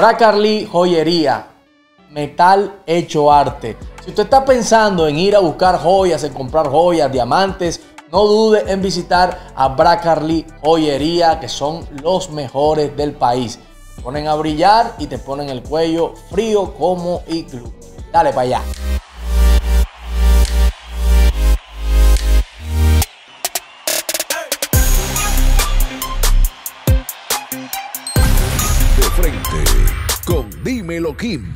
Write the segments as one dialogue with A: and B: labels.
A: Bracarly Joyería, metal hecho arte. Si usted está pensando en ir a buscar joyas, en comprar joyas, diamantes, no dude en visitar a Bracarly Joyería, que son los mejores del país. ponen a brillar y te ponen el cuello frío como iglú. Dale para allá. Kim.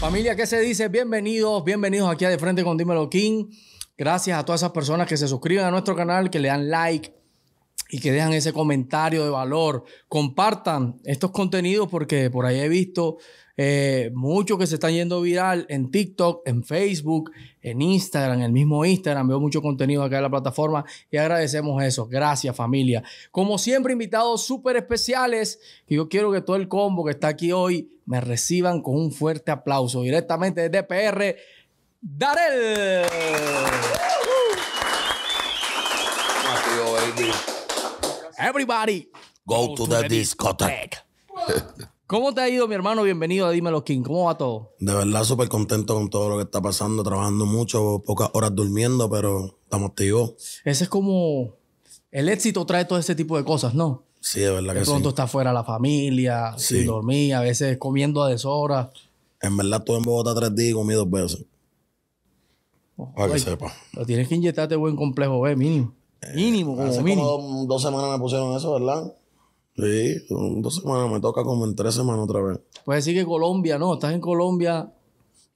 A: Familia, ¿qué se dice? Bienvenidos, bienvenidos aquí De Frente con Dímelo Kim. Gracias a todas esas personas que se suscriben a nuestro canal, que le dan like y que dejan ese comentario de valor. Compartan estos contenidos porque por ahí he visto eh, muchos que se están yendo viral en TikTok, en Facebook, en Instagram, el mismo Instagram. Veo mucho contenido acá en la plataforma y agradecemos eso. Gracias, familia. Como siempre, invitados súper especiales que yo quiero que todo el combo que está aquí hoy me reciban con un fuerte aplauso directamente desde PR. Darel. Everybody, go, to, the discotheque. ¿Cómo te ha ido, mi hermano? Bienvenido a Dímelo King. ¿Cómo va todo?
B: De verdad, súper contento con todo lo que está pasando, trabajando mucho,
A: pocas horas durmiendo, pero estamos activos. Ese es como. El éxito trae todo ese tipo de cosas, ¿no? Sí, de verdad que sí. De pronto está fuera la familia, sin dormir, a veces comiendo a deshora.
B: En verdad, estuve en Bogotá tres días y comí dos veces. Para que sepa.
A: Pero tienes que inyectarte este buen complejo B, mínimo. Eh, mínimo, como hace mínimo.
B: dos semanas me pusieron eso, ¿verdad? Sí, dos semanas me toca como en tres semanas otra vez.
A: Puedes decir que Colombia, ¿no? Estás en Colombia.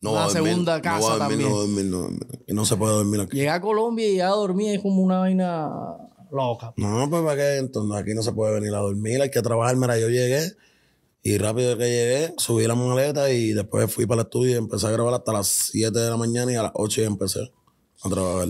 A: No, la segunda casa no, también.
B: No, no, Y no se puede dormir aquí.
A: Llegué a Colombia y ya dormir es como una vaina loca.
B: No, pues para qué, entonces aquí no se puede venir a dormir, hay que trabajar. Mira, yo llegué y rápido que llegué, subí la maleta y después fui para el estudio y empecé a grabar hasta las 7 de la mañana y a las 8 ya empecé a trabajar.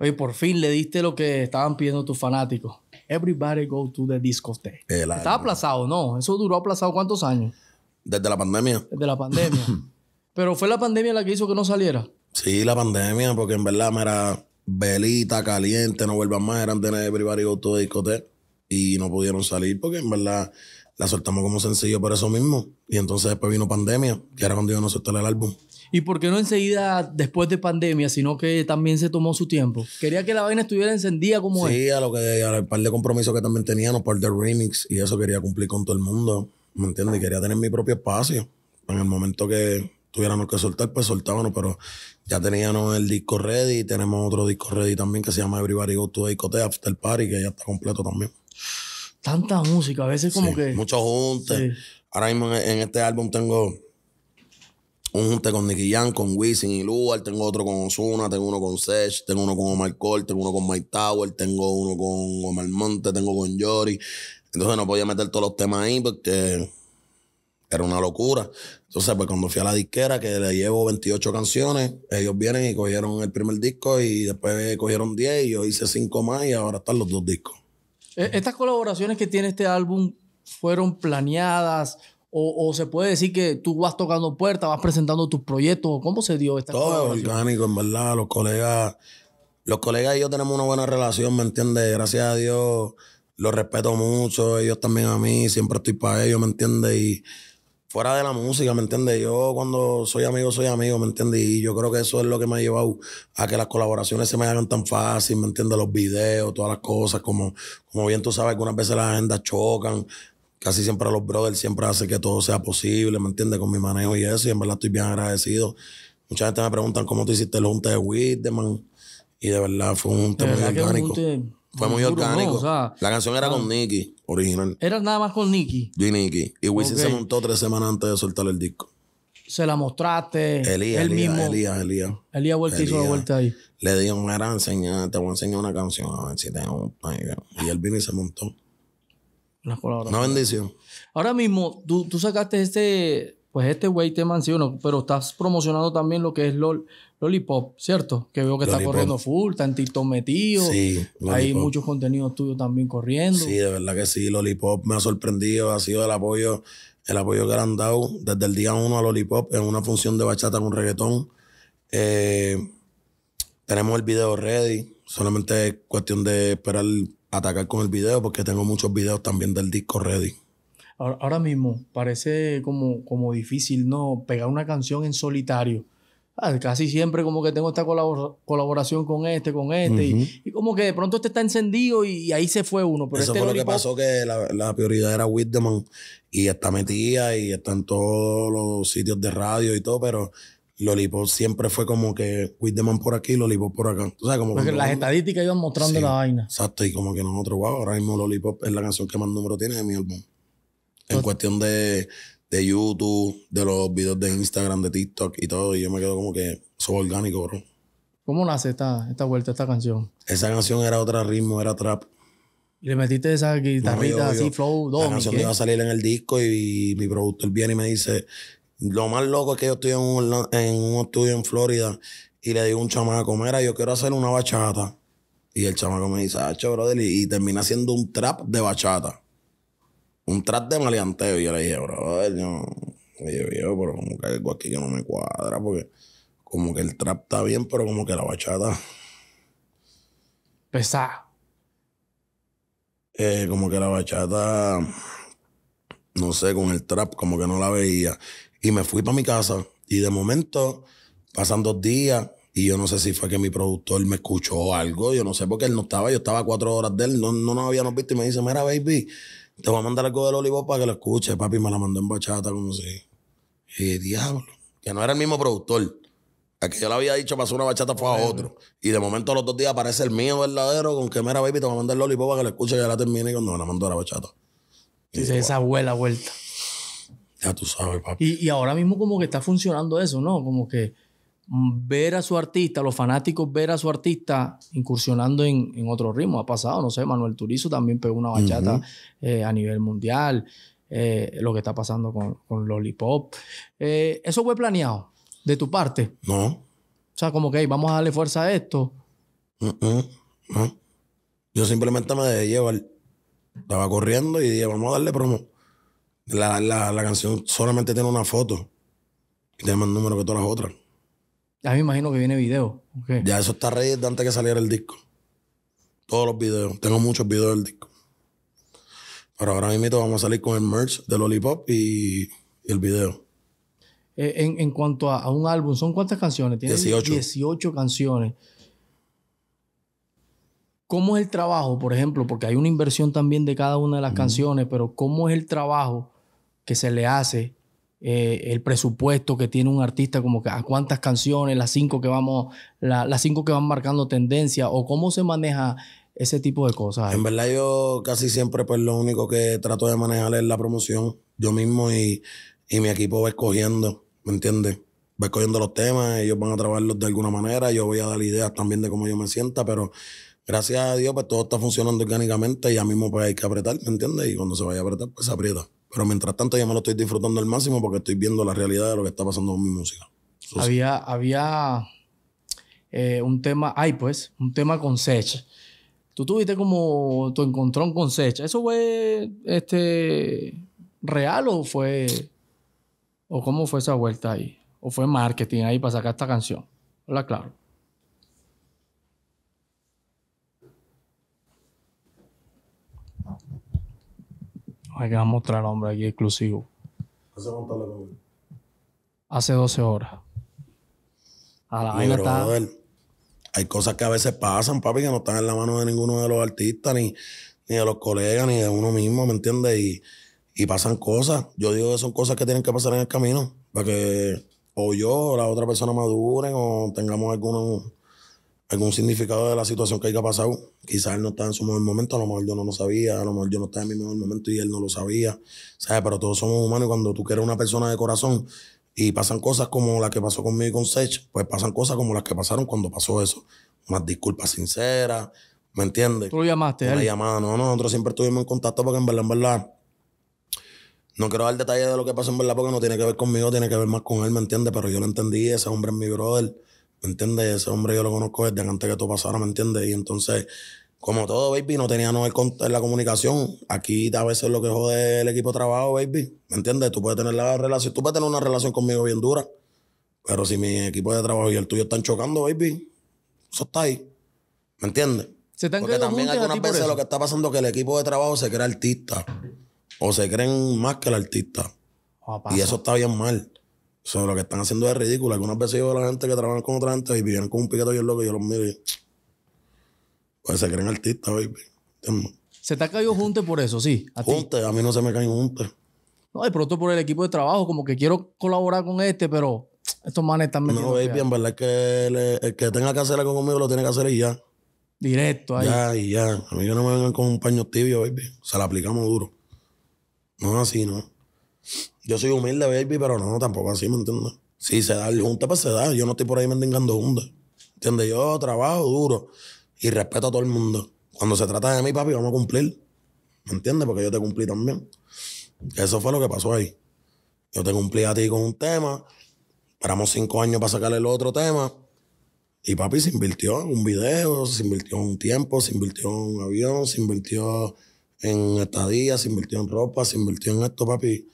A: Oye, por fin le diste lo que estaban pidiendo tus fanáticos. Everybody Go to the Discotheque. Está aplazado, ¿no? Eso duró aplazado cuántos años. Desde la pandemia. Desde la pandemia. Pero fue la pandemia la que hizo que no saliera.
B: Sí, la pandemia, porque en verdad me era velita, caliente, no vuelvan más, eran tener Everybody Go to the Discotheque. Y no pudieron salir porque en verdad la soltamos como sencillo por eso mismo. Y entonces después vino pandemia, que era cuando yo no soltó el álbum.
A: ¿Y por qué no enseguida después de pandemia, sino que también se tomó su tiempo? Quería que la vaina estuviera encendida como sí, es.
B: Sí, a lo que el par de compromisos que también teníamos, par de remix, y eso quería cumplir con todo el mundo, ¿me entiendes? Y quería tener mi propio espacio. En el momento que tuviéramos que soltar, pues soltábamos, pero ya teníamos el disco ready, y tenemos otro disco ready también que se llama Everybody Go to Discote After Party, que ya está completo también.
A: Tanta música, a veces como que...
B: Muchos juntos. Ahora mismo en este álbum tengo un junte con Nicky Jan, con Wisin y Lugar, tengo otro con Osuna, tengo uno con Sech, tengo uno con Omar Cole, tengo uno con Mike Tower, tengo uno con Omar Monte, tengo con Yori. Entonces no podía meter todos los temas ahí porque era una locura. Entonces, pues cuando fui a la disquera, que le llevo 28 canciones, ellos vienen y cogieron el primer disco y después cogieron 10 y yo hice 5 más y ahora están los dos discos.
A: Eh, estas colaboraciones que tiene este álbum fueron planeadas, o, se puede decir que tú vas tocando puertas, vas presentando tus proyectos. ¿Cómo se dio esta Todo
B: orgánico, en verdad. Los colegas, los colegas y yo tenemos una buena relación, ¿me entiendes? Gracias a Dios, los respeto mucho. Ellos también a mí, siempre estoy para ellos, ¿me entiendes? Y fuera de la música, ¿me entiendes? Yo cuando soy amigo, soy amigo, ¿me entiendes? Y yo creo que eso es lo que me ha llevado a que las colaboraciones se me hagan tan fácil, ¿me entiendes? Los videos, todas las cosas, como, como bien tú sabes, que unas veces las agendas chocan, casi siempre los brothers siempre hace que todo sea posible, ¿me entiendes? Con mi manejo y eso, y en verdad estoy bien agradecido. Mucha gente me preguntan cómo tú hiciste el junte de Whitman, y de verdad fue un junte muy orgánico.
A: fue muy orgánico. la
B: canción era ah. con Nicky, original.
A: Era nada más con Nicky.
B: Yo y Nicky. Y se montó tres semanas antes de soltar el disco.
A: Se la mostraste. Elías, Elías, Elías, Elías. Elías vuelta hizo la vuelta
B: ahí. Le un gran enseñar, te voy a enseñar una canción, a ver si tengo Y él vino y se montó.
A: Una bendición. Ahora mismo, tú, sacaste este, pues este güey te mansiono, pero estás promocionando también lo que es Lollipop, ¿cierto? Que veo que está corriendo full, tantito metido. Sí, Hay muchos contenidos tuyos también corriendo. Sí,
B: de verdad que sí. Lollipop me ha sorprendido, ha sido el apoyo, el apoyo que han dado desde el día uno a Lollipop en una función de bachata con reggaetón. Eh, tenemos el video ready, solamente es cuestión de esperar atacar con el video porque tengo muchos videos también del disco ready.
A: Ahora, mismo parece como, como difícil, ¿no? Pegar una canción en solitario. Ah, casi siempre como que tengo esta colaboración con este, con este, y, como que de pronto este está encendido y, ahí se fue uno. Pero Eso este fue lo que
B: pasó, que la, la prioridad era Whitman y está metida y está en todos los sitios de radio y todo, pero Lollipop siempre fue como que Whitman por aquí, Lollipop por acá. Porque las estadísticas iban mostrando la vaina. Exacto, y como que nosotros, wow, ahora mismo Lollipop es la canción que más número tiene de mi álbum. En cuestión de, de, YouTube, de los videos de Instagram, de TikTok y todo, y yo me quedo como que soy orgánico, bro.
A: ¿Cómo nace esta, vuelta, esta canción?
B: Esa canción era otra ritmo, era trap.
A: Le metiste esa guitarrita así, flow, dos. La canción iba a salir
B: en el disco y mi productor viene y me dice, lo más loco es que yo estoy en un, estudio en Florida y le digo a un chamaco, mira, yo quiero hacer una bachata. Y el chamaco me dice, hacho, brother, y, termina haciendo un trap de bachata. Un trap de maleanteo. Y yo le dije, brother, yo, yo, pero como que algo aquí que no me cuadra, porque como que el trap está bien, pero como que la bachata. pesa Eh, como que la bachata, no sé, con el trap, como que no la veía. Y me fui para mi casa. Y de momento pasan dos días. Y yo no sé si fue que mi productor me escuchó o algo. Yo no sé porque él no estaba. Yo estaba a cuatro horas de él. No, no nos habíamos visto. Y me dice, mira, baby, te voy a mandar algo del olivo para que lo escuche. Papi me la mandó en bachata como si... Y diablo. Que no era el mismo productor. Aquí que yo le había dicho pasó una bachata fue a otro. Y de momento los dos días aparece el mío verdadero con que, mira, baby, te voy a mandar el olivo para que lo escuche. Y ya la termine. Y cuando me la mandó la bachata.
A: dice, esa abuela vuelta. Ya tú sabes, papi. Y, ahora mismo como que está funcionando eso, ¿no? Como que ver a su artista, los fanáticos ver a su artista incursionando en, otro ritmo. Ha pasado, no sé, Manuel Turizo también pegó una bachata eh, a nivel mundial. Eh, lo que está pasando con, Lollipop. Eh, ¿Eso fue planeado de tu parte? No. O sea, como que vamos a darle fuerza a esto.
B: Yo simplemente me dejé llevar. Estaba corriendo y dije, vamos a darle promo. La, canción solamente tiene una foto. tiene más número que todas las otras. Ya me imagino que viene video. Ya eso está rey desde antes que saliera el disco. Todos los videos. Tengo muchos videos del disco. Pero ahora mismo vamos a salir con el merch de Lollipop y, el video.
A: Eh, en, cuanto a, un álbum, ¿son cuántas canciones? Tiene 18. 18 canciones. ¿Cómo es el trabajo, por ejemplo? Porque hay una inversión también de cada una de las canciones, pero ¿cómo es el trabajo que se le hace, eh, el presupuesto que tiene un artista, como que a ah, cuántas canciones, las cinco que vamos, las cinco que van marcando tendencia, o cómo se maneja ese tipo de cosas. En
B: verdad, yo casi siempre, pues lo único que trato de manejar es la promoción, yo mismo y, mi equipo va escogiendo, ¿me entiendes? Va escogiendo los temas, ellos van a trabajarlos de alguna manera, yo voy a dar ideas también de cómo yo me sienta, pero gracias a Dios, pues todo está funcionando orgánicamente y a mí mismo pues hay que apretar, ¿me entiendes? Y cuando se vaya a apretar, pues se aprieta. Pero mientras tanto ya me lo estoy disfrutando al máximo porque estoy viendo la realidad de lo que está pasando con mi música.
A: había, había eh, un tema, ay pues, un tema con Sech. Tú tuviste como tu encontrón con Sech. ¿Eso fue este, real o fue... o cómo fue esa vuelta ahí? ¿O fue marketing ahí para sacar esta canción? Hola, claro. hay que mostrar al hombre aquí exclusivo. ¿Hace cuánto le Hace 12 horas. A la está...
B: Hay cosas que a veces pasan, papi, que no están en la mano de ninguno de los artistas, ni, ni de los colegas, ni de uno mismo, ¿me entiendes? Y, y pasan cosas. Yo digo que son cosas que tienen que pasar en el camino, para que o yo o la otra persona maduren o tengamos algunos algún significado de la situación que haya pasado. Quizás él no está en su mejor momento, a lo mejor yo no lo sabía, a lo mejor yo no estaba en mi mejor momento y él no lo sabía. ¿Sabes? Pero todos somos humanos y cuando tú quieres una persona de corazón y pasan cosas como las que pasó conmigo y con Sech, pues pasan cosas como las que pasaron cuando pasó eso. Más disculpas sinceras, ¿me entiendes? Tú
A: lo llamaste, ¿eh? ¿eh?
B: llamada, no, no, nosotros siempre estuvimos en contacto porque en verdad, en verdad. No quiero dar detalles de lo que pasó en verdad porque no tiene que ver conmigo, tiene que ver más con él, ¿me entiendes? Pero yo lo entendí, ese hombre es mi brother ¿me entiendes? Ese hombre yo lo conozco desde antes que tú pasara, ¿me entiendes? Y entonces, como todo, baby, no tenía no en la comunicación. Aquí a veces lo que jode el equipo de trabajo, baby, ¿me entiendes? Tú puedes tener la relación, tú puedes tener una relación conmigo bien dura, pero si mi equipo de trabajo y el tuyo están chocando, baby, eso está ahí, ¿me entiendes? Porque también algunas veces lo que está pasando es que el equipo de trabajo se cree artista o se creen más que el artista. Ah, y eso está bien mal. So, lo que están haciendo es ridículo. Algunas veces yo veo a la gente que trabaja con otra gente y vienen con un y el loco y yo los miro y. Pues se creen artistas, baby. ¿Se te ha caído junte por eso, sí? ¿A junte, a mí no se me caen junte.
A: No, de pronto por el equipo de trabajo, como que quiero colaborar con este, pero estos manes están metidos. No, baby, en
B: verdad es que el que tenga que hacer algo conmigo lo tiene que hacer y ya. Directo ahí. Ya, y ya. A mí yo no me vengo con un paño tibio, baby. Se la aplicamos duro. No es así, ¿no? Yo soy humilde, baby, pero no, tampoco así, ¿me entiendes? Si se da el junta, pues se da. Yo no estoy por ahí mendigando junta. ¿Entiendes? Yo trabajo duro y respeto a todo el mundo. Cuando se trata de mí, papi, vamos a cumplir. ¿Me entiendes? Porque yo te cumplí también. Eso fue lo que pasó ahí. Yo te cumplí a ti con un tema. Paramos cinco años para sacarle el otro tema. Y papi se invirtió en un video, se invirtió en un tiempo, se invirtió en un avión, se invirtió en estadía, se invirtió en ropa, se invirtió en esto, papi.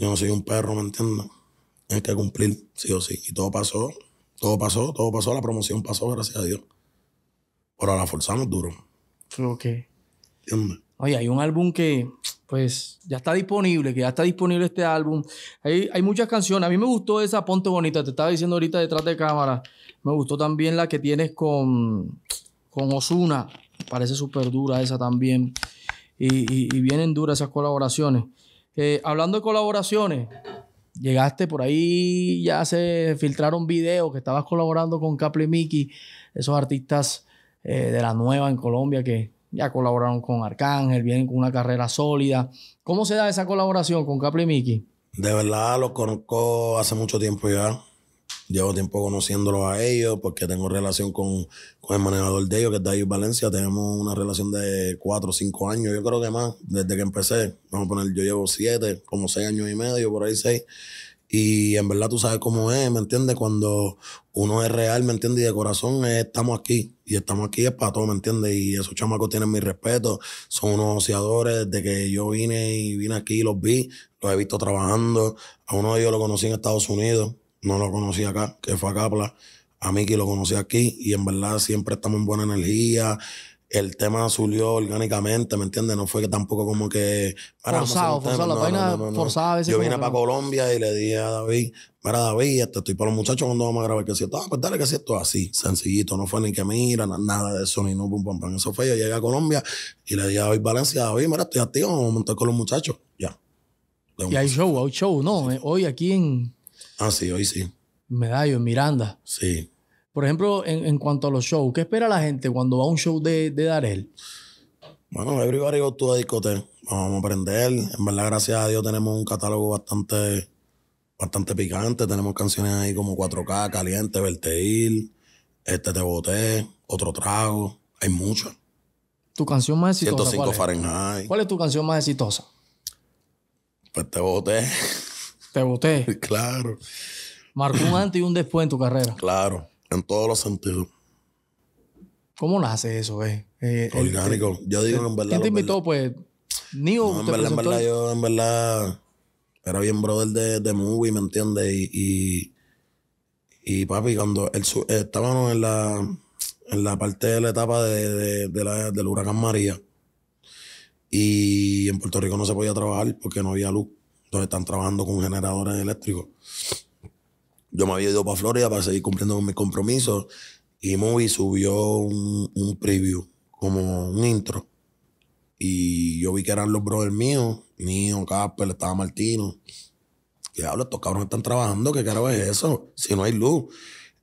B: Yo no soy un perro, ¿me entiendes? Tienes que cumplir, sí o sí. Y todo pasó, todo pasó, todo pasó. La promoción pasó, gracias a Dios. Pero la forzamos duro.
A: Ok. que Oye, hay un álbum que, pues, ya está disponible, que ya está disponible este álbum. Hay, hay muchas canciones. A mí me gustó esa Ponte Bonita, te estaba diciendo ahorita detrás de cámara. Me gustó también la que tienes con, con Osuna. Parece súper dura esa también. Y, y, vienen duras esas colaboraciones hablando de colaboraciones, llegaste por ahí, ya se filtraron videos que estabas colaborando con Caple Mickey, esos artistas eh, de la nueva en Colombia que ya colaboraron con Arcángel, vienen con una carrera sólida. ¿Cómo se da esa colaboración con Caple Mickey?
B: De verdad, lo conozco hace mucho tiempo ya. Llevo tiempo conociéndolos a ellos porque tengo relación con, el manejador de ellos, que es en Valencia. Tenemos una relación de cuatro o cinco años, yo creo que más, desde que empecé. Vamos a poner, yo llevo siete, como seis años y medio, por ahí seis. Y en verdad tú sabes cómo es, ¿me entiendes? Cuando uno es real, ¿me entiendes? Y de corazón estamos aquí. Y estamos aquí es para todo, ¿me entiendes? Y esos chamacos tienen mi respeto. Son unos ociadores. Desde que yo vine y vine aquí los vi, los he visto trabajando. A uno de ellos lo conocí en Estados Unidos no lo conocí acá, que fue a Capla. A Miki lo conocí aquí y en verdad siempre estamos en buena energía. El tema surgió orgánicamente, ¿me entiendes? No fue que tampoco como que... Forzado, forzado, la no, vaina forzada a veces Yo vine para Colombia y le dije a David, mira David, este, estoy para los muchachos cuando vamos a grabar que si esto, ah, pues dale que si esto así, sencillito, no fue ni que mira, nada de eso, ni no, pum, pam, pam. Eso fue, yo llegué a Colombia y le dije a David Valencia, David, mira, estoy
A: activo, vamos a montar con los muchachos, ya. Y hay show, hay show, ¿no? Eh, hoy aquí en...
B: Ah, sí, hoy sí.
A: Medallo, Miranda. Sí. Por ejemplo, en, cuanto a los shows, ¿qué espera la gente cuando va a un show de, de Darel? Bueno, everybody go to a discoteca.
B: Vamos a aprender. En verdad, gracias a Dios, tenemos un catálogo bastante, bastante picante. Tenemos canciones ahí como 4K, Caliente, Verteil, Este Te Boté,
A: Otro Trago. Hay muchas. ¿Tu canción más exitosa? 105 ¿cuál Fahrenheit. ¿Cuál es tu canción más exitosa? Pues Te Boté. Te boté. Claro. Marcó un antes y un después en tu carrera.
B: Claro, en todos los sentidos.
A: ¿Cómo hace eso, eh? eh Orgánico. yo digo en verdad. ¿Quién te invitó, pues? en, verdad, en verdad,
B: yo, en verdad, era bien brother de, de movie, ¿me entiendes? Y, y, papi, cuando él eh, estábamos en la, en la parte de la etapa de, de la, del huracán María. Y en Puerto Rico no se podía trabajar porque no había luz. Entonces están trabajando con generadores eléctricos. Yo me había ido para Florida para seguir cumpliendo con mis compromisos y Movie subió un, un preview, como un intro. Y yo vi que eran los brothers míos, Mío, Casper, estaba Martino. Y hablo, estos cabrones están trabajando, ¿qué carajo es eso? Si no hay luz.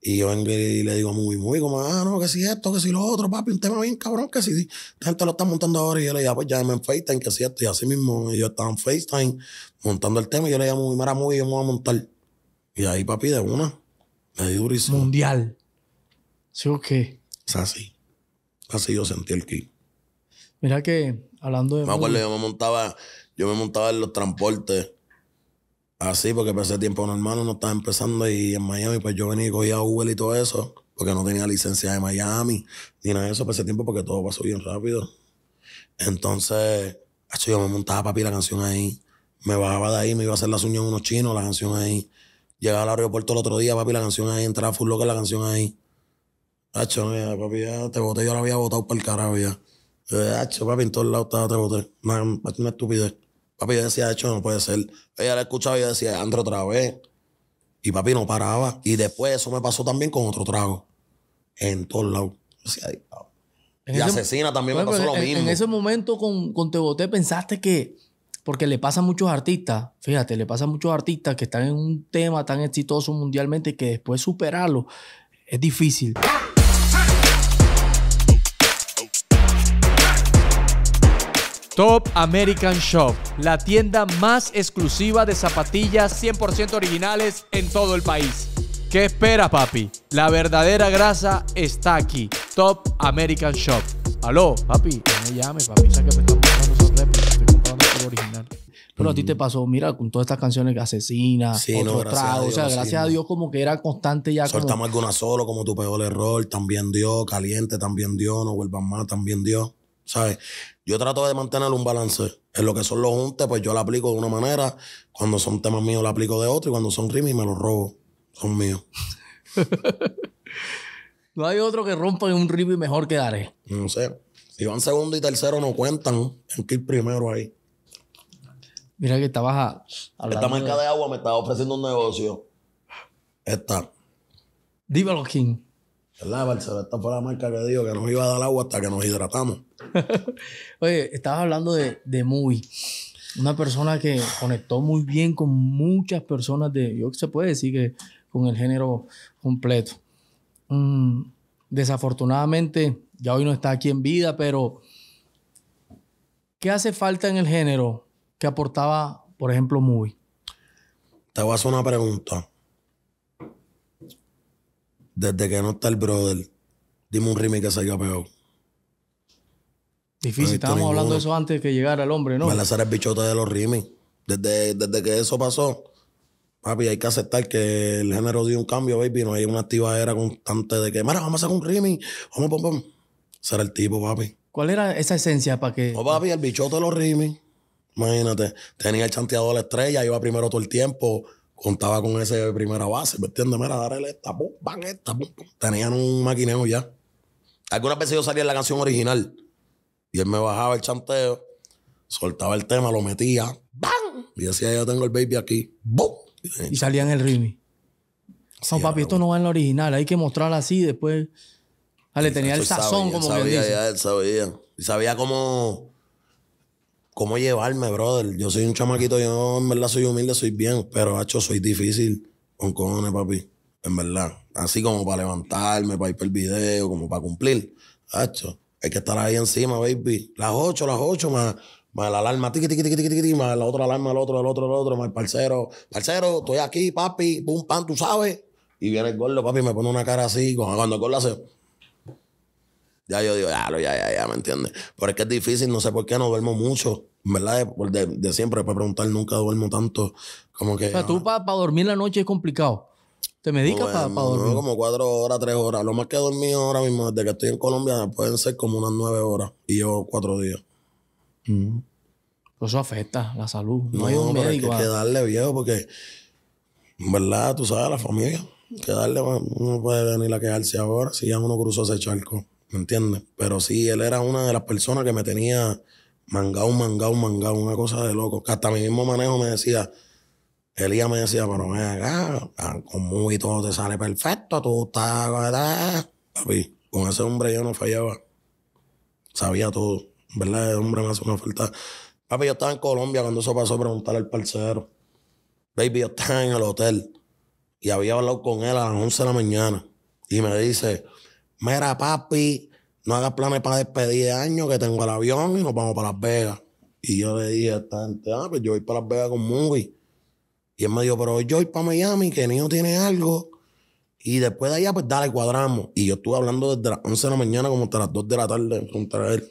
B: Y yo y le digo muy, muy, como, ah, no, que si esto, que si lo otro, papi, un tema bien cabrón, que si la gente lo está montando ahora. Y yo le digo, ah, pues me en FaceTime, que si esto. Y así mismo, y yo estaba en FaceTime montando el tema. Y yo le digo muy, mira, muy, yo me voy a montar. Y ahí, papi, de una, me di durísimo. Mundial. ¿Sí o qué? Es así. Así yo
A: sentí el kit. Mira que, hablando de. Me acuerdo,
B: yo me montaba, yo me montaba en los transportes así, porque para ese tiempo un hermano no estaba empezando y en Miami, pues yo venía y cogía Uber y todo eso, porque no tenía licencia de Miami, ni nada de eso para ese tiempo, porque todo pasó bien rápido. Entonces, hecho, yo me montaba papi la canción ahí, me bajaba de ahí, me iba a hacer la uñas unos chinos, la canción ahí. Llegaba al aeropuerto el otro día, papi, la canción ahí, entraba full loca la canción ahí. Hacho, papi, ya te boté, yo la había botado por el carajo ya. Hacho, eh, papi, en todos lados estaba, te boté. una estupidez. Papi, yo decía, de hecho, no puede ser. Ella la escuchaba y decía, André, otra vez. Y papi no paraba. Y después eso me pasó también con otro trago. En todos lados. y asesina también me pasó lo en, mismo. En ese
A: momento con, con Te pensaste que. Porque le pasa a muchos artistas, fíjate, le pasa a muchos artistas que están en un tema tan exitoso mundialmente que después superarlo es difícil. Top American Shop, la tienda más exclusiva de zapatillas 100% originales en todo el país. ¿Qué espera, papi? La verdadera grasa está aquí. Top American Shop. Aló, papi, que me llame, papi, que me están esos estoy original. Bueno, a ti te mm. pasó, mira, con todas estas canciones que asesinas, no, o sea, gracias a Dios como que era constante ya. Soltamos
B: que alguna solo, como tu peor error, también dio, caliente, también dio, no vuelvan más, también dio, ¿sabes? Yo trato de mantener un balance. En lo que son los juntes, pues yo la aplico de una manera. Cuando son temas míos, la aplico de otro. Y cuando son rimis, me los robo. Son míos.
A: no hay otro que rompa
B: en un rimi mejor que Daré. No sé. Si van segundo y tercero, no cuentan. Tienen que ir primero
A: ahí. Mira que está baja. Esta marca de...
B: agua me estaba ofreciendo un negocio.
A: Esta. Dímelo, King. ¿Verdad? esta fue la
B: marca que dijo que nos iba a dar agua hasta que nos hidratamos.
A: Oye, estabas hablando de, de Una persona que conectó muy bien con muchas personas de, yo que se puede decir que con el género completo. Mm, desafortunadamente, ya hoy no está aquí en vida, pero ¿qué hace falta en el género que aportaba, por ejemplo, Movie?
B: Te voy a hacer una pregunta desde que no está el brother, dime un remix que se peor. Difícil, estábamos hablando
A: de eso antes de que llegara el
B: hombre, ¿no? ser el bichote de los remix. Desde, desde que eso pasó, papi, hay que aceptar que el género dio un cambio, baby. No hay una era constante de que, mira, vamos a hacer un remix, vamos, pom, pom. Será el tipo, papi.
A: ¿Cuál era esa esencia para que.? No,
B: papi, el bichote de los remix. Imagínate, tenía el chanteador de la estrella, iba primero todo el tiempo contaba con ese primera base, ¿me entiendes? Mira, darle esta, pum, van esta, pum, Tenían un maquineo ya. Algunas veces yo salía en la canción original y él me bajaba el chanteo, soltaba el tema, lo metía, ¡bam! Y decía, yo tengo el baby aquí,
A: ¡bum! Y salía en el rimi. Son papi, esto no va en la original, hay que mostrarla así después. Le
B: tenía el sazón, como que él dice. Ya, él sabía. Y sabía cómo cómo llevarme, brother. Yo soy un chamaquito, yo en verdad soy humilde, soy bien, pero hacho, soy difícil con cojones, papi. En verdad. Así como para levantarme, para ir para el video, como para cumplir. Hacho, hay que estar ahí encima, baby. Las ocho, las ocho, más, la alarma, tiqui, tiqui, tiqui, tiqui, más la otra alarma, el otro, el otro, el otro, más el parcero. Parcero, estoy aquí, papi, pum, pan, tú sabes. Y viene el gordo, papi, me pone una cara así, cuando el gordo hace ya yo digo, ya, ya, ya, ya, ¿me entiendes? Pero es que es difícil, no sé por qué no duermo mucho. ¿Verdad? De, de, siempre, Para preguntar, nunca duermo tanto. Como que. O sea, tú
A: ah. para dormir la noche es complicado. ¿Te medicas para, para dormir? Como cuatro
B: horas, tres horas. Lo más que he dormido ahora mismo, desde que estoy en Colombia, pueden ser como unas nueve horas. Y yo cuatro días.
A: Mm. Pues eso afecta la salud. No, hay un médico. que, hay que
B: darle viejo porque, en verdad, tú sabes, la familia. Que darle, pues, uno puede venir a quejarse ahora si ya uno cruzó ese charco. ¿me entiendes? Pero sí, él era una de las personas que me tenía mangao, mangao, mangado. una cosa de loco. Que hasta mi mismo manejo me decía, Elías me decía, pero ven acá, con y todo te sale perfecto, tú estás... Papi, con ese hombre yo no fallaba. Sabía todo, ¿verdad? El hombre me hace una falta... Papi, yo estaba en Colombia cuando eso pasó, a preguntarle al parcero. Baby, yo estaba en el hotel y había hablado con él a las 11 de la mañana. Y me dice, mira papi, no hagas planes para despedir de año que tengo el avión y nos vamos para Las Vegas. Y yo le dije a esta gente, ah, pues yo voy para Las Vegas con Mugi. Y él me dijo, pero yo voy para Miami, que el niño tiene algo. Y después de allá, pues dale, cuadramos. Y yo estuve hablando desde las 11 de la mañana como hasta las 2 de la tarde contra él.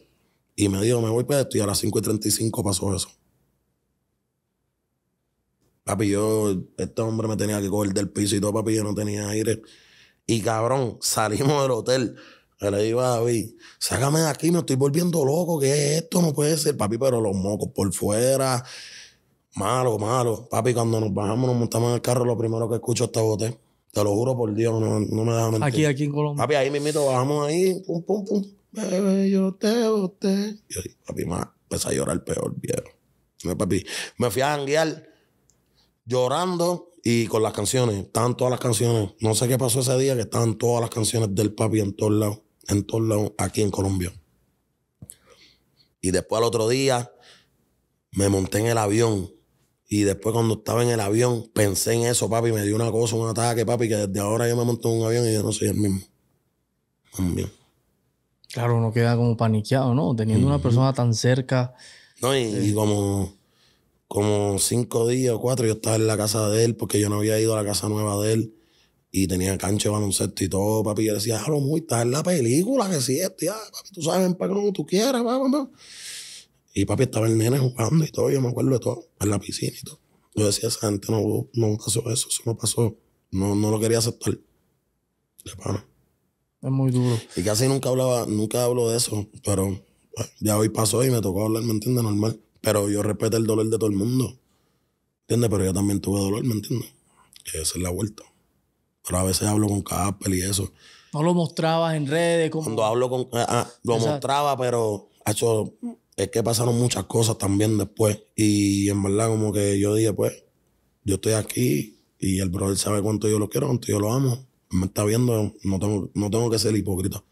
B: Y me dijo, me voy para esto. Y a las 5 y 35 pasó eso. Papi, yo, este hombre me tenía que coger del piso y todo, papi, yo no tenía aire. Y cabrón, salimos del hotel. Le digo a David, sácame de aquí, me estoy volviendo loco, ¿qué es esto? No puede ser, papi, pero los mocos por fuera, malo, malo. Papi, cuando nos bajamos, nos montamos en el carro, lo primero que escucho es este bote. Te lo juro por Dios, no, me deja mentir. Aquí, aquí en Colombia. Papi, ahí mismito bajamos ahí, pum, pum, pum. Bebé, yo te boté. Y papi, más, empecé a llorar peor, viejo. Papi, me fui a janguear llorando y con las canciones. Estaban todas las canciones. No sé qué pasó ese día, que estaban todas las canciones del papi en todos lados, en todos lados, aquí en Colombia. Y después al otro día me monté en el avión. Y después cuando estaba en el avión, pensé en eso, papi. Me dio una cosa, un ataque, papi, que desde ahora yo me monto en un avión y yo no soy el mismo. También.
A: Claro, uno queda como paniqueado, ¿no? Teniendo una persona tan cerca.
B: No, y eh. como como cinco días o cuatro yo estaba en la casa de él porque yo no había ido a la casa nueva de él y tenía cancha de baloncesto y todo, papi. yo decía, jalo muy, estás en la película, que si esto, ya, papi, tú sabes, para que no tú quieras, papi, Y papi estaba el nene jugando y todo, yo me acuerdo de todo, en la piscina y todo. Yo decía, esa gente no, no pasó eso, eso no pasó. No, no lo quería aceptar. Es muy duro. Y casi nunca hablaba, nunca hablo de eso, pero ya hoy pasó y me tocó hablar, ¿me entiendes? Normal. Pero yo respeto el dolor de todo el mundo. ¿Entiendes? Pero yo también tuve dolor, ¿me entiendes? Que esa es la vuelta. Pero a veces hablo con Capel y eso.
A: No lo mostrabas en redes. Cuando
B: hablo con. Ah, ah, lo mostraba, pero. Hecho, es que pasaron muchas cosas también después. Y en verdad, como que yo dije, pues, yo estoy aquí y el brother sabe cuánto yo lo quiero, cuánto yo lo amo. Me está viendo, no tengo que ser hipócrita.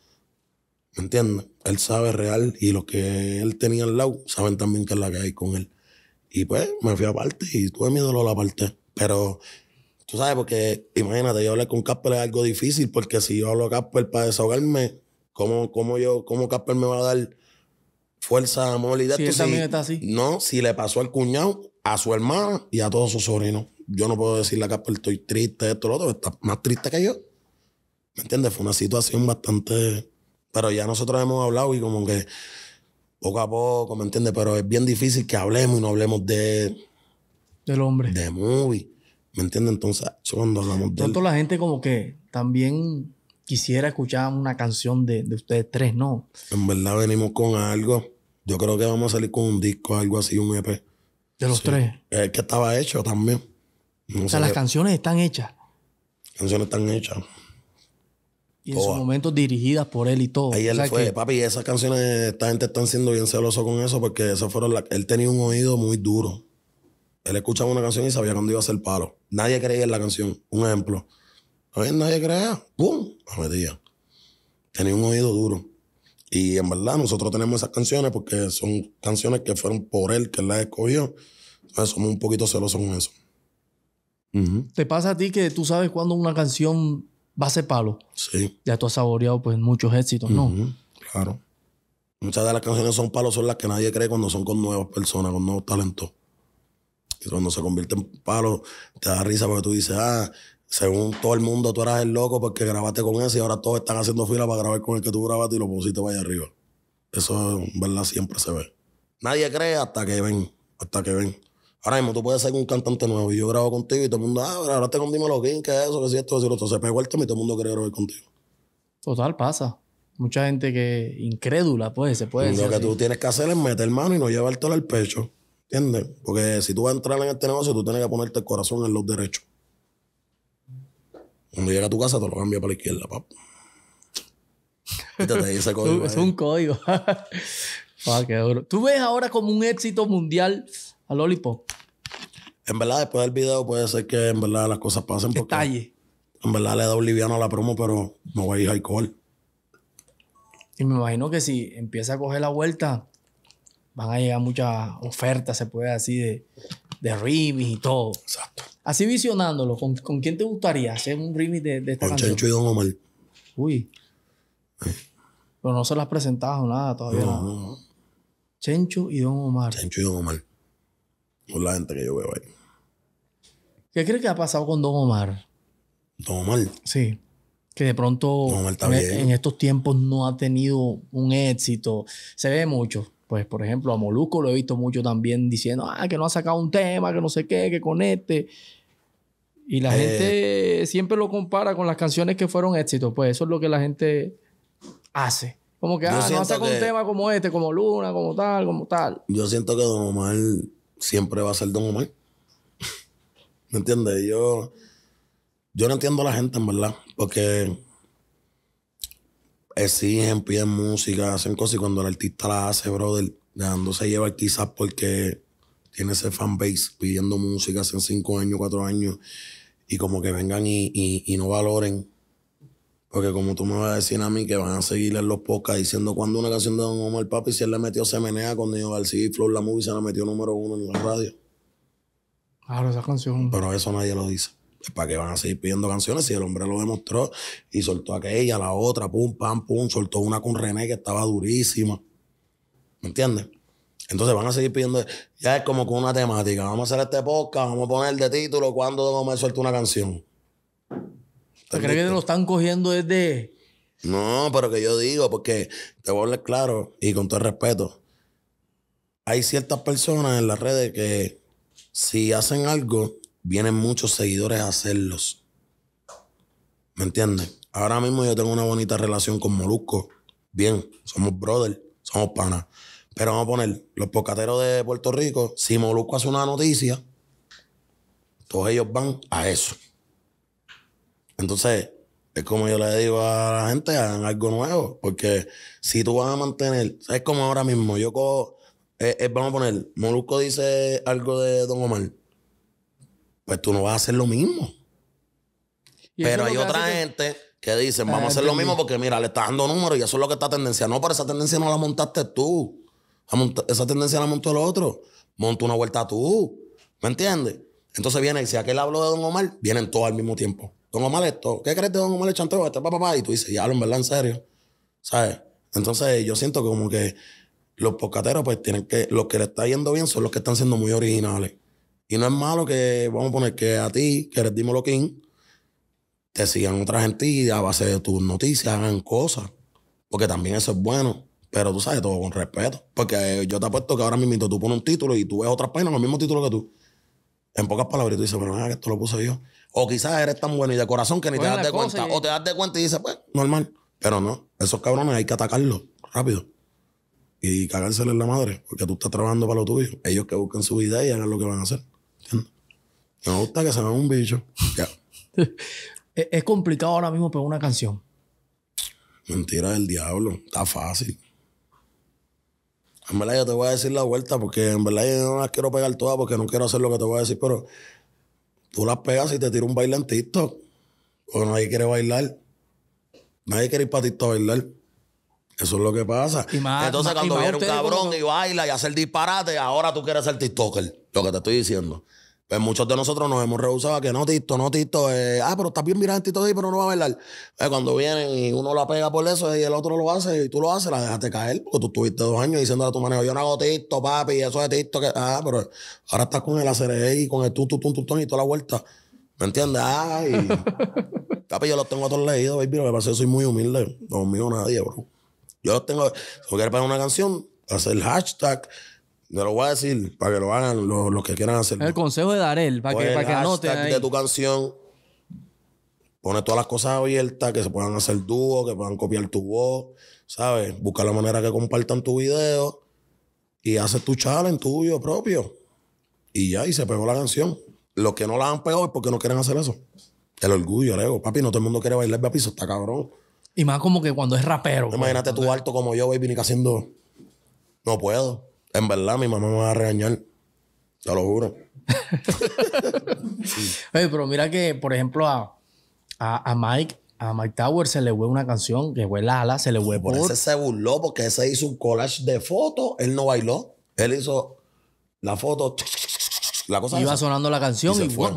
B: ¿Me entiendes? él sabe real y lo que él tenía al lado saben también que es la que hay con él. Y pues me fui aparte y tuve miedo mi la aparte. Pero tú sabes, porque imagínate, yo hablar con Casper es algo difícil, porque si yo hablo a Casper para desahogarme, ¿cómo, cómo yo, cómo Casper me va a dar fuerza, amor y de está así. No, si le pasó al cuñado, a su hermana y a todos sus sobrinos. Yo no puedo decirle a Casper, estoy triste, esto, lo otro, está más triste que yo. ¿Me entiendes? Fue una situación bastante pero ya nosotros hemos hablado y como que poco a poco, ¿me entiendes? Pero es bien difícil que hablemos y no hablemos de... Del hombre. De movie. ¿Me entiendes? Entonces, cuando hablamos de... Tanto la
A: gente como que también quisiera escuchar una canción de, ustedes tres, ¿no?
B: En verdad venimos con algo. Yo creo que vamos a salir con un disco, algo así, un EP. ¿De los tres? El que estaba hecho también. o sea, las
A: canciones están hechas.
B: Las canciones están hechas. Y en sus
A: momentos dirigidas por él y
B: todo. Ahí él fue, que... papi, esas canciones, esta gente está siendo bien celoso con eso porque fueron él tenía un oído muy duro. Él escuchaba una canción y sabía cuándo iba a ser palo. Nadie creía en la canción. Un ejemplo. A ver, nadie creía. ¡Pum! A medida Tenía un oído duro. Y en verdad, nosotros tenemos esas canciones porque son canciones que fueron por él, que él las escogió. Entonces, somos un poquito celosos con eso.
A: ¿Te pasa a ti que tú sabes cuando una canción ¿Va a ser palo, sí. ya tú has saboreado pues muchos éxitos, ¿no?
B: Claro. Muchas de las canciones son palos, son las que nadie cree cuando son con nuevas personas, con nuevos talentos. Y cuando se convierte en palo, te da risa porque tú dices, ah, según todo el mundo tú eras el loco porque grabaste con ese y ahora todos están haciendo fila para grabar con el que tú grabaste y lo pusiste vaya arriba. Eso en verdad siempre se ve. Nadie cree hasta que ven, hasta que ven. Ahora mismo tú puedes ser un cantante nuevo y yo grabo contigo y todo el mundo, ah, ahora te con Dímelo King, que es eso, que si esto, que si lo otro. Se pegó el tema y todo el mundo quiere grabar contigo.
A: Total, pasa. Mucha gente que incrédula, pues, se puede Lo que tú
B: tienes que hacer es meter mano y no todo al pecho. ¿Entiendes? Porque si tú vas a entrar en este negocio, tú tienes que ponerte el corazón en los derechos. Cuando llega a tu casa, te lo cambia para la izquierda, papá. es un
A: código. ah,
B: qué duro.
A: Tú ves ahora como un éxito mundial a Lollipop.
B: En verdad, después del video puede ser que en verdad las cosas pasen.
A: Detalle.
B: en verdad le da dado a la promo, pero no voy a ir alcohol.
A: Y me imagino que si empieza a coger la vuelta, van a llegar muchas ofertas, se puede decir, de, de remix y todo. Exacto. Así visionándolo, ¿con, quién te gustaría hacer un remix de, de esta Con Chencho y Don Omar. Uy. Pero no se las presentado nada todavía. No, no. Chencho y Don Omar. Chencho y Don Omar. Por la gente que yo veo ahí. ¿Qué crees que ha pasado con Don Omar? Don Omar. Sí. Que de pronto e- en, estos tiempos no ha tenido un éxito. Se ve mucho. Pues, por ejemplo, a Molusco lo he visto mucho también diciendo, ah, que no ha sacado un tema, que no sé qué, que conecte. Y la eh. gente siempre lo compara con las canciones que fueron éxitos. Pues eso es lo que la gente hace. Como que, ah, no ha sacado un tema como este, como Luna, como tal, como tal. Yo siento que Don Omar
B: siempre va a ser Don Omar. ¿Me entiendes? Yo, yo no entiendo a la gente, en verdad, porque exigen, piden música, hacen cosas y cuando el artista la hace, brother, dejándose llevar quizás porque tiene ese fanbase pidiendo música hace cinco años, cuatro años, y como que vengan y no valoren porque como tú me vas a decir a mí que van a seguir en los podcasts diciendo cuando una canción de Don Omar Papi, si él le metió semenea con Dios García y Flor la Movie se la metió número uno en la radio.
A: Claro, esa canción.
B: Pero eso nadie lo dice. ¿Para qué van a seguir pidiendo canciones? Si el hombre lo demostró y soltó aquella, la otra, pum, pam, pum, soltó una con René que estaba durísima. ¿Me entiendes? Entonces van a seguir pidiendo, ya es como con una temática, vamos a hacer este podcast, vamos a poner de título cuando Don Omar suelta una canción.
A: ¿Te crees que lo están cogiendo desde.? No, pero que yo digo,
B: porque te voy a hablar claro y con todo el respeto. Hay ciertas personas en las redes que si hacen algo, vienen muchos seguidores a hacerlos. ¿Me entiendes? Ahora mismo yo tengo una bonita relación con Molusco. Bien, somos brothers, somos panas. Pero vamos a poner, los pocateros de Puerto Rico, si Molusco hace una noticia, todos ellos van a eso. Entonces, es como yo le digo a la gente, hagan algo nuevo. Porque si tú vas a mantener, es como ahora mismo, yo eh, eh, vamos a poner, Molusco dice algo de Don Omar. Pues tú no vas a hacer lo mismo. Pero hay otra gente que dice, ah, vamos a hacer lo mismo porque mira, le está dando números y eso es lo que está tendencia. No, pero esa tendencia no la montaste tú. esa tendencia la montó el otro. Monta una vuelta tú. ¿Me entiendes? Entonces viene, si aquel habló de Don Omar, vienen todos al mismo tiempo. Don esto, ¿qué crees de Don Omar el chanteo? papá, Y tú dices, ya en verdad, en serio. ¿Sabes? Entonces yo siento como que los pocateros, pues tienen que, los que le está yendo bien son los que están siendo muy originales. Y no es malo que, vamos a poner que a ti, que eres Dimo King, te sigan otra gente y a base de tus noticias hagan cosas. Porque también eso es bueno. Pero tú sabes todo con respeto. Porque eh, yo te apuesto que ahora mismo tú pones un título y tú ves otras página los el mismo título que tú. En pocas palabras, tú dices, pero nada, ah, que esto lo puse yo. O quizás eres tan bueno y de corazón que ni te das de cuenta. O te das de cuenta y dices, pues, normal. Pero no, esos cabrones hay que atacarlos rápido. Y cagárseles en la madre, porque tú estás trabajando para lo tuyo. Ellos que busquen su vida y hagan lo que van a hacer. ¿Entiendes? Me gusta que se vean un bicho. Ya.
A: es complicado ahora mismo pegar una canción.
B: Mentira del diablo. Está fácil. En verdad, yo te voy a decir la vuelta porque en verdad yo no las quiero pegar todas porque no quiero hacer lo que te voy a decir, pero Tú las pegas y te tira un baile en TikTok. Porque nadie quiere bailar. Nadie quiere ir para TikTok a bailar. Eso es lo que pasa. Entonces, cuando viene un cabrón y baila y hace el disparate, ahora tú quieres ser TikToker. Lo que te estoy diciendo. Pues muchos de nosotros nos hemos rehusado a que no, Tito, no, Tito, eh, ah, pero estás bien mirante Tito, pero no va a bailar. Eh, cuando vienen y uno la pega por eso eh, y el otro lo hace y tú lo haces, la dejaste caer porque tú estuviste dos años diciéndole a tu manejo, yo no hago Tito, papi, eso de Tito, que, ah, pero ahora estás con el ACRE y con el tu, y toda la vuelta. ¿Me entiendes? Ay, papi, yo los tengo a todos leídos, baby, me parece que soy muy humilde. No mío nadie, bro. Yo los tengo, si quieres poner una canción, hacer el hashtag, no lo voy a decir para que lo hagan los, que quieran hacer El consejo de Darel, para que, el pues, para que anote. de tu canción. Pone todas las cosas abiertas, que se puedan hacer dúos, que puedan copiar tu voz, ¿sabes? Busca la manera que compartan tu video y haces tu challenge tuyo propio. Y ya, y se pegó la canción. Los que no la han pegado es porque no quieren hacer eso. El orgullo, el ego. Papi, no todo el mundo quiere bailar de piso, está cabrón.
A: Y más como que cuando es rapero. Imagínate
B: tú alto como yo, baby, ni haciendo. No puedo. En verdad, mi mamá me va a regañar. Te lo juro.
A: Oye, pero mira que, por ejemplo, a, Mike a Mike Tower se le fue una canción que fue Lala, se le fue por... por... Ese se
B: burló porque ese hizo un collage de fotos, él no bailó, él hizo la foto, la cosa iba sonando
A: la canción y, fue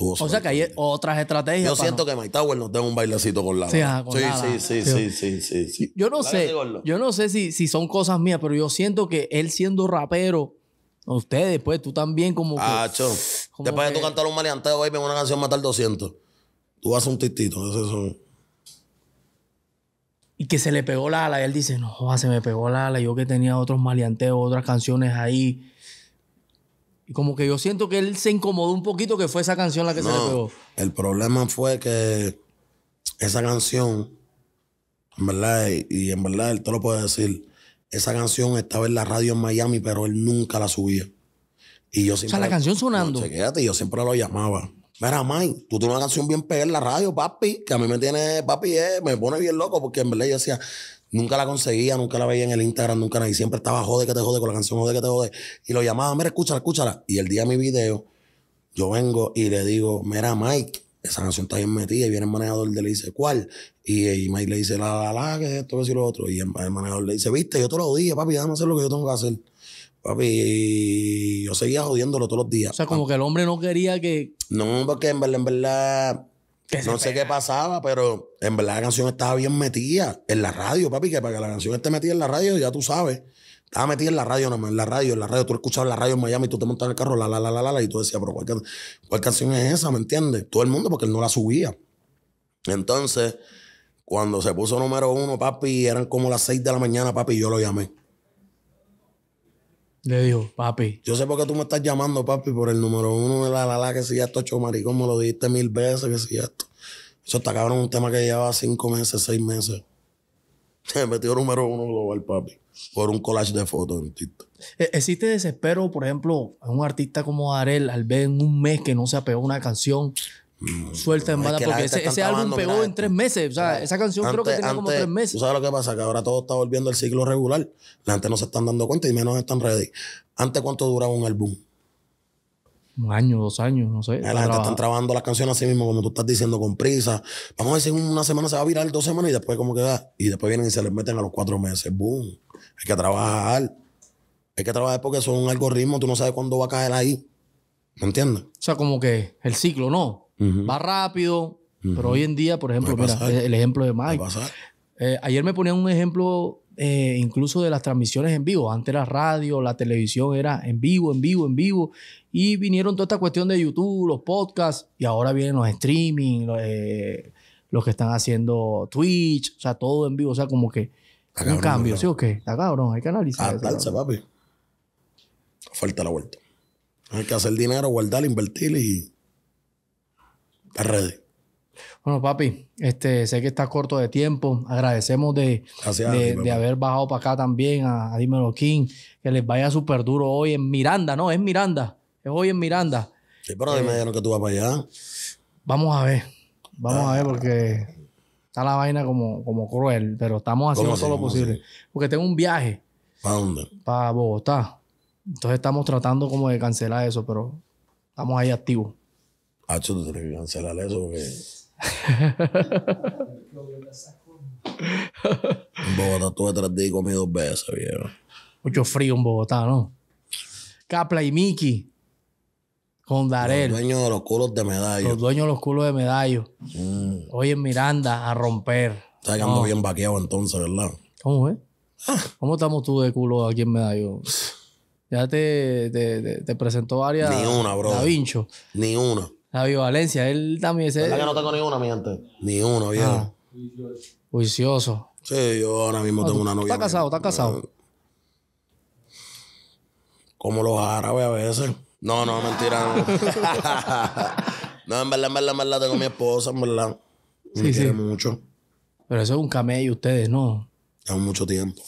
A: o sea que hay otras estrategias. Yo siento
B: que Mike Tower nos un bailacito con la. Sí, sí, sí, sí, sí, sí, Yo no sé,
A: yo no sé si, si son cosas mías, pero yo siento que él siendo rapero, ustedes, pues tú también como. Ah,
B: Después de tú cantar un maleanteo, baby, una canción matar 200. Tú haces un titito, eso
A: Y que se le pegó la ala. Y él dice, no, se me pegó la ala. Yo que tenía otros maleanteos, otras canciones ahí y como que yo siento que él se incomodó un poquito que fue esa canción la que se le pegó.
B: El problema fue que esa canción, en verdad, y en verdad él te lo puede decir, esa canción estaba en la radio en Miami, pero él nunca la subía. Y yo siempre, o sea, la canción sonando. yo siempre lo llamaba. Mira, Mike, tú tienes una canción bien pegada en la radio, papi, que a mí me tiene, papi, eh, me pone bien loco, porque en verdad yo decía, Nunca la conseguía, nunca la veía en el Instagram, nunca nada. Y siempre estaba jode que te jode con la canción, jode que te jode. Y lo llamaba, mira, escúchala, escúchala. Y el día de mi video, yo vengo y le digo, mira, Mike, esa canción está bien metida. Y viene el manejador le dice, ¿cuál? Y, Mike le dice, la, la, la, que esto, que es lo otro. Y el, manejador le dice, viste, yo te lo días papi, déjame hacer lo que yo tengo que hacer. Papi, yo seguía jodiéndolo todos los días. O
A: sea, como que el hombre no quería que. No, porque en verdad
B: no sé qué pasaba, pero en verdad la canción estaba bien metida en la radio, papi, que para que la canción esté metida en la radio, ya tú sabes. Estaba metida en la radio nomás, en la radio, en la radio. Tú escuchabas la radio en Miami, y tú te montabas en el carro, la, la, la, la, la, y tú decías, pero ¿cuál, cuál canción es esa? ¿Me entiendes? Todo el mundo, porque él no la subía. Entonces, cuando se puso número uno, papi, eran como las seis de la mañana, papi, y yo lo llamé.
A: Le dijo, papi.
B: Yo sé por qué tú me estás llamando, papi, por el número uno de la la, la que si ya esto, hecho lo dijiste mil veces, que si esto. Eso está cabrón, un tema que llevaba cinco meses, seis meses. Se metió número uno global, papi. Por un collage de fotos en
A: e, ¿Existe desespero, por ejemplo, a un artista como Arel al ver en un mes que no se apegó una canción? Mm, Suelta en porque ese, álbum pegó en tres meses. O sea, esa canción creo que tiene como tres meses. ¿Tú sabes lo que pasa? Que ahora
B: todo está volviendo al ciclo regular. La gente no se están dando cuenta y menos están ready. ¿Antes cuánto duraba un
A: álbum? Un año, dos años, no sé. Eh, la gente está
B: trabajando las canciones así mismo, como tú estás diciendo, con prisa. Vamos a decir, una semana se va a virar, dos semanas y después, como queda? Y después vienen y se les meten a los cuatro meses. ¡Boom! Hay que trabajar. Hay que trabajar porque son un algoritmo, tú no sabes
A: cuándo va a caer ahí. ¿Me entiendes? O sea, como que el ciclo, ¿no? Va rápido, pero hoy en día, por ejemplo, mira, el ejemplo de Mike. Eh, ayer me ponían un ejemplo eh, incluso de las transmisiones en vivo. Antes la radio, la televisión era en vivo, en vivo, en vivo. Y vinieron toda esta cuestión de YouTube, los podcasts, y ahora vienen los streaming, eh, los, que están haciendo Twitch, o sea, todo en vivo. O sea, como que un cambio, ¿sí o qué? Está cabrón, hay que analizar. Ah,
B: Falta la vuelta. Hay que hacer dinero, guardar, invertir y
A: bueno, papi, este, sé que está corto de tiempo. Agradecemos de, de, haber bajado para acá también a, a Dímelo King. Que les vaya súper duro hoy en Miranda, ¿no? Es Miranda. Es hoy en Miranda.
B: Sí, pero dime eh, que tú vas para allá.
A: Vamos a ver. Vamos a ah. ver porque está la vaina como, como cruel, pero estamos haciendo todo lo posible. Porque tengo un viaje. ¿Para dónde? Para Bogotá. Entonces estamos tratando como de cancelar eso, pero estamos ahí activos.
B: Hacho, tú tienes que cancelar eso porque.
A: en Bogotá
B: estuve tres días y comí dos veces, viejo.
A: Mucho frío en Bogotá, ¿no? Capla y Miki. Con Darel. Los dueños de los culos de medallo. Los dueños de los culos de medallo. Mm. Hoy en Miranda a romper. Está quedando bien
B: vaqueado entonces, ¿verdad?
A: ¿Cómo es? Ah. ¿Cómo estamos tú de culo aquí en medallo? Ya te, te, te, presentó varias. Ni una, bro. Da Vincho. Ni una. David Valencia, él también se. no tengo ni
B: una, mi gente?
A: Ni uno, viejo. Ah. Juicioso.
B: Sí, yo ahora mismo ah, tengo una novia. Está casado, está casado. Eh,
A: como los árabes a veces.
B: No, no, mentira. No, en verdad, en verdad, en verdad, tengo mi esposa, en verdad.
A: Me quiere mucho. Pero eso es un camello ustedes, ¿no? Llevamos mucho tiempo.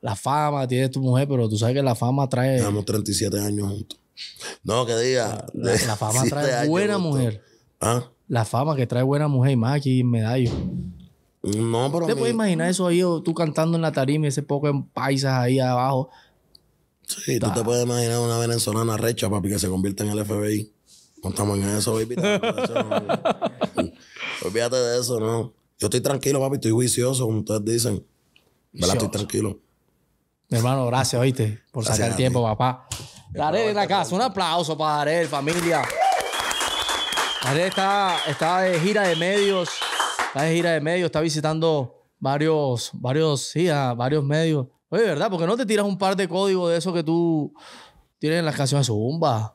A: La fama, tiene tu mujer, pero tú sabes que la fama trae... Llevamos
B: 37 años juntos. No, que diga. La, fama trae
A: buena mujer. ¿Ah? La fama que trae buena mujer, y más aquí en medallo.
B: No, pero. ¿Te puedes imaginar
A: eso ahí, tú cantando en la tarima y ese poco en paisas ahí abajo? Sí, tú te ah. puedes imaginar una venezolana
B: recha, papi, que se convierte en el FBI. No estamos en eso, Olvídate de eso, no. Yo estoy tranquilo, papi, estoy juicioso, como ustedes dicen. ¿Verdad?
A: Estoy tranquilo. hermano, gracias, oíste, por sacar tiempo, papá. Daré en la casa. Este un aplauso para Daré, familia. Daré está, de gira de medios. Está de gira de medios. Está visitando varios, varios, sí, varios medios. Oye, ¿verdad? Porque no te tiras un par de códigos de eso que tú tienes en las canciones Zumba?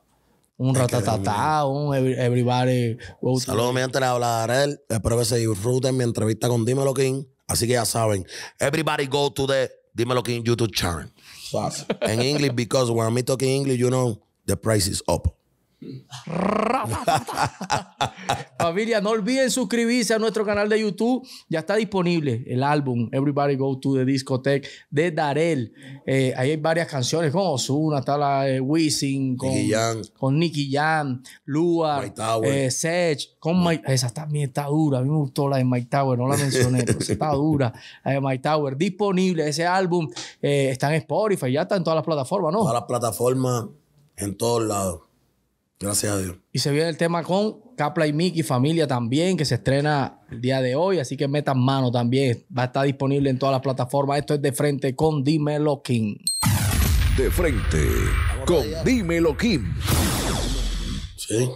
A: Un ratatata, un everybody. Saludos, mi gente, les habla
B: Darel. Espero que se disfruten mi entrevista con Dímelo King. Así que ya saben, everybody go to the Dímelo King YouTube channel. Fast. and English, because when I'm talking English, you know, the price is up.
A: Familia, no olviden suscribirse a nuestro canal de YouTube. Ya está disponible el álbum Everybody Go to the Discotheque de Darel. Eh, ahí hay varias canciones con Osuna, está la eh, Wisin, con Nicky Jam, con Lua, eh, con mm. Esa también está dura. A mí me gustó la de Mike Tower, no la mencioné, pero está dura. La de Mike Tower, disponible. Ese álbum eh, está en Spotify, ya está en todas las plataformas, ¿no? Todas las plataformas, en todos lados. Gracias a Dios. Y se viene el tema con Capla y Mickey, familia también, que se estrena el día de hoy, así que metan mano también. Va a estar disponible en todas las plataformas. Esto es De Frente con Dímelo King. De Frente con Dímelo King. Sí.